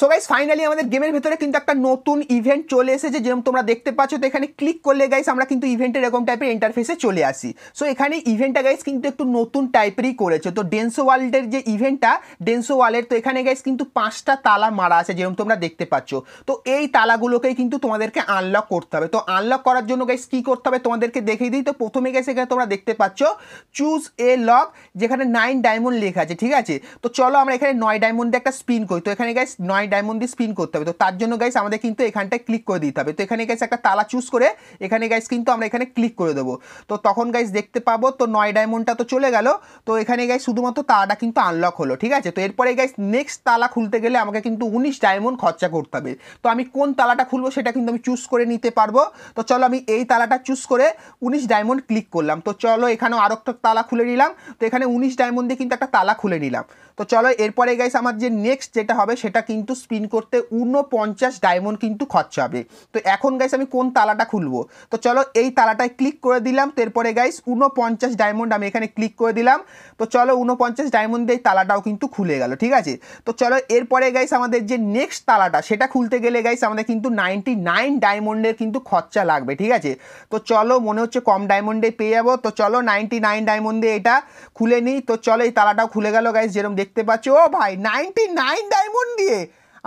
so guys finally আমাদের গেমের ভিতরে কিন্তু একটা নতুন ইভেন্ট চলে এসেছে যেরকম তোমরা দেখতে পাচ্ছ তো এখানে ক্লিক করলে গাইস আমরা কিন্তু ইভেন্টের এরকম টাইপের ইন্টারফেসে চলে আসি সো এখানে ইভেন্টটা গাইস কিন্তু একটু নতুন টাইপেরই করেছে তো ডেন্সো ওয়ার্ল্ডের যে ইভেন্টটা ডেন্সো ওয়ালের তো এখানে গাইস কিন্তু পাঁচটা তালা মারা আছে যেরকম তোমরা দেখতে পাচ্ছ তো এই তালাগুলোকেই কিন্তু তোমাদেরকে আনলক করতে হবে তো আনলক করার জন্য গাইস কী করতে হবে তোমাদেরকে দেখিয়ে দিই তো প্রথমে গাইস এখানে তোমরা দেখতে পাচ্ছ চুজ এ লক যেখানে নাইন ডায়মন্ড লেখা আছে ঠিক আছে তো চলো আমরা এখানে নয় ডায়মন্ডে একটা স্পিন করি তো এখানে গাইস নয় ডায়মন্ড দিয়ে স্পিন করতে হবে তো তার জন্য গাইস আমাদের কিন্তু এখানটায় ক্লিক করে দিতে হবে তো এখানে গাইস একটা তালা চুজ করে এখানে গাইস কিন্তু আমরা এখানে ক্লিক করে দেবো তো তখন গাইস দেখতে পাবো তো নয় ডায়মন্ডটা তো চলে গেল তো এখানে গাইস শুধুমাত্র তালাটা কিন্তু আনলক হলো ঠিক আছে তো এরপরে গাইস নেক্সট তালা খুলতে গেলে আমাকে কিন্তু উনিশ ডায়মন্ড খরচা করতে হবে তো আমি কোন তালাটা খুলবো সেটা কিন্তু আমি চুজ করে নিতে পারবো তো চলো আমি এই তালাটা চুজ করে উনিশ ডায়মন্ড ক্লিক করলাম তো চলো এখানেও আরও একটা তালা খুলে নিলাম তো এখানে উনিশ ডায়মন্ড দিয়ে কিন্তু একটা তালা খুলে নিলাম তো চলো এরপরে গাইস আমার যে নেক্সট যেটা হবে সেটা কিন্তু স্পিন করতে উনপঞ্চাশ ডায়মন্ড কিন্তু খরচা হবে তো এখন গাইস আমি কোন তালাটা খুলবো তো চলো এই তালাটায় ক্লিক করে দিলাম তারপরে গাইস উনপঞ্চাশ ডায়মন্ড আমি এখানে ক্লিক করে দিলাম তো চলো উনপঞ্চাশ ডায়মন্ড দিয়ে তালাটাও কিন্তু খুলে গেল ঠিক আছে তো চলো এরপরে গাইস আমাদের যে নেক্সট তালাটা সেটা খুলতে গেলে গাইস আমাদের কিন্তু নাইনটি নাইন ডায়মন্ডের কিন্তু খরচা লাগবে ঠিক আছে তো চলো মনে হচ্ছে কম ডায়মন্ডে পেয়ে যাবো তো চলো নাইনটি নাইন ডায়মন্ডে এটা খুলে নিই তো চলো এই তালাটাও খুলে গেল গাইস যেরকম দেখতে পাচ্ছ ও ভাই নাইনটি নাইন ডায়মন্ড দিয়ে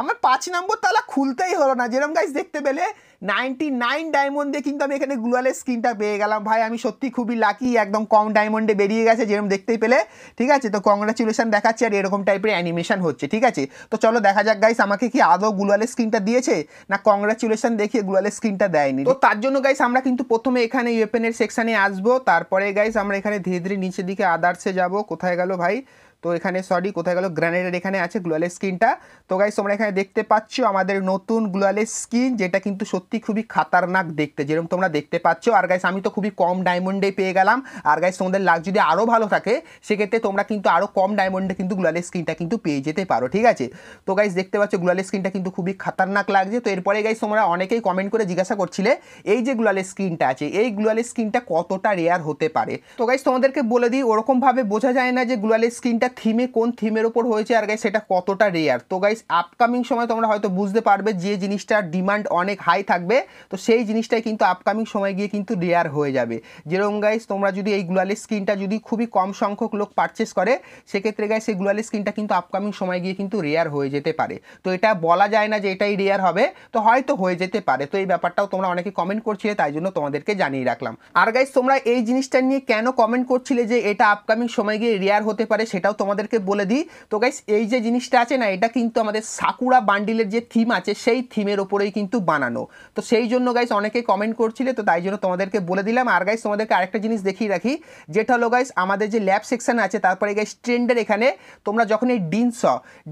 আমার পাঁচ নম্বর তালা খুলতেই হলো না যেরকম গাইজ দেখতে পেলে নাইনটি নাইন ডায়মন্ড দিয়ে কিন্তু আমি এখানে গ্লোয়ালের স্ক্রিনটা পেয়ে গেলাম ভাই আমি সত্যি খুবই লাকি একদম কম ডায়মন্ডে বেরিয়ে গেছে যেরকম দেখতেই পেলে ঠিক আছে তো কংগ্রাচুলেশন দেখাচ্ছে আর এরকম টাইপের অ্যানিমেশন হচ্ছে ঠিক আছে তো চলো দেখা যাক গাইস আমাকে কি আদৌ গ্লোয়ালের স্ক্রিনটা দিয়েছে না কংগ্রাচুলেশন দেখিয়ে গ্লোয়ালের স্ক্রিনটা দেয়নি তো তার জন্য গাইস আমরা কিন্তু প্রথমে এখানে ইউএপেনের সেকশানে আসবো তারপরে গাইস আমরা এখানে ধীরে ধীরে নিচের দিকে আদার্সে যাব কোথায় গেল ভাই তো এখানে সরি কোথায় গেল গ্রানেডের এখানে আছে গ্লোয়ালের স্কিনটা তো গাইস তোমরা এখানে দেখতে পাচ্ছ আমাদের নতুন গ্লোয়ালের স্কিন যেটা কিন্তু সত্যি সত্যি খুবই খাতারনাক দেখতে যেরকম তোমরা দেখতে পাচ্ছ আর গাইস আমি তো খুবই কম ডায়মন্ডে পেয়ে গেলাম আর গাইস তোমাদের লাক যদি আরও ভালো থাকে সেক্ষেত্রে তোমরা কিন্তু আরও কম ডায়মন্ডে কিন্তু গ্লোয়ালি স্ক্রিনটা কিন্তু পেয়ে যেতে পারো ঠিক আছে তো গাইস দেখতে পাচ্ছ গ্লোয়ালি স্ক্রিনটা কিন্তু খুবই খাতারনাক লাগছে তো এরপরে গাইস তোমরা অনেকেই কমেন্ট করে জিজ্ঞাসা করছিলে এই যে গুলালের স্ক্রিনটা আছে এই গ্লোয়ালি স্ক্রিনটা কতটা রেয়ার হতে পারে তো গাইস তোমাদেরকে বলে দিই ওরকমভাবে বোঝা যায় না যে গ্লোয়ালি স্ক্রিনটা থিমে কোন থিমের ওপর হয়েছে আর গাইস সেটা কতটা রেয়ার তো গাইস আপকামিং সময় তোমরা হয়তো বুঝতে পারবে যে জিনিসটার ডিমান্ড অনেক হাই থাকবে থাকবে তো সেই জিনিসটাই কিন্তু আপকামিং সময় গিয়ে কিন্তু রেয়ার হয়ে যাবে যেরকম গাইস তোমরা যদি এই গ্লোয়ালি স্ক্রিনটা যদি খুবই কম সংখ্যক লোক পারচেস করে সেক্ষেত্রে গাইস সেই গ্লোয়ালি স্ক্রিনটা কিন্তু আপকামিং সময় গিয়ে কিন্তু রেয়ার হয়ে যেতে পারে তো এটা বলা যায় না যে এটাই রেয়ার হবে তো হয়তো হয়ে যেতে পারে তো এই ব্যাপারটাও তোমরা অনেকে কমেন্ট করছিলে তাই জন্য তোমাদেরকে জানিয়ে রাখলাম আর গাইস তোমরা এই জিনিসটা নিয়ে কেন কমেন্ট করছিলে যে এটা আপকামিং সময় গিয়ে রেয়ার হতে পারে সেটাও তোমাদেরকে বলে দিই তো গাইস এই যে জিনিসটা আছে না এটা কিন্তু আমাদের সাকুরা বান্ডিলের যে থিম আছে সেই থিমের ওপরেই কিন্তু বানানো তো সেই জন্য গাইস অনেকে কমেন্ট করছিলে তো তাই জন্য তোমাদেরকে বলে দিলাম আর গাইস তোমাদেরকে আরেকটা জিনিস দেখিয়ে রাখি যেটা হলো গাইস আমাদের যে ল্যাব সেকশন আছে তারপরে গাইস ট্রেন্ডের এখানে তোমরা যখন এই ডিনস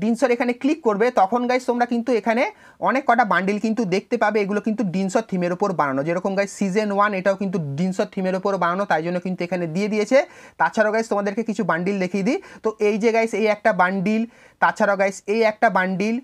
ডিনসর এখানে ক্লিক করবে তখন গাইস তোমরা কিন্তু এখানে অনেক কটা বান্ডিল কিন্তু দেখতে পাবে এগুলো কিন্তু ডিনসর থিমের ওপর বানানো যেরকম গাইস সিজন ওয়ান এটাও কিন্তু ডিনসর থিমের ওপর বানানো তাই জন্য কিন্তু এখানে দিয়ে দিয়েছে তাছাড়াও গাইস তোমাদেরকে কিছু বান্ডিল দেখিয়ে দিই তো এই যে গাইস এই একটা বান্ডিল তাছাড়াও গাইস এই একটা বান্ডিল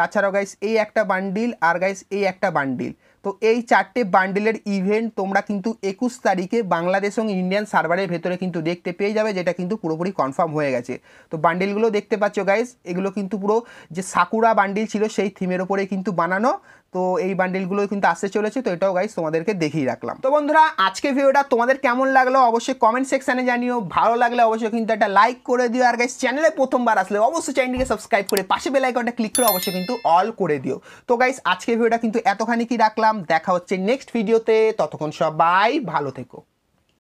তাছাড়াও গাইস এই একটা বান্ডিল আর গাইস এই একটা বান্ডিল তো এই চারটে বান্ডেলের ইভেন্ট তোমরা কিন্তু একুশ তারিখে বাংলাদেশ এবং ইন্ডিয়ান সার্ভারের ভেতরে কিন্তু দেখতে পেয়ে যাবে যেটা কিন্তু পুরোপুরি কনফার্ম হয়ে গেছে তো বান্ডেলগুলো দেখতে পাচ্ছ গাইজ এগুলো কিন্তু পুরো যে সাকুরা বান্ডিল ছিল সেই থিমের ওপরে কিন্তু বানানো তো এই বান্ডিলগুলো কিন্তু আসতে চলেছে তো এটাও গাইজ তোমাদেরকে দেখিয়ে রাখলাম তো বন্ধুরা আজকে ভিডিওটা তোমাদের কেমন লাগলো অবশ্যই কমেন্ট সেকশানে জানিও ভালো লাগলে অবশ্যই কিন্তু একটা লাইক করে দিও আর গাইজ চ্যানেলে প্রথমবার আসলে অবশ্যই চ্যানেলকে সাবস্ক্রাইব করে পাশে বেলাইকনটা ক্লিক করে অবশ্যই কিন্তু অল করে দিও তো গাইজ আজকে ভিডিওটা কিন্তু এতখানি কি রাখলাম দেখা হচ্ছে নেক্সট ভিডিওতে ততক্ষণ সবাই ভালো থেকো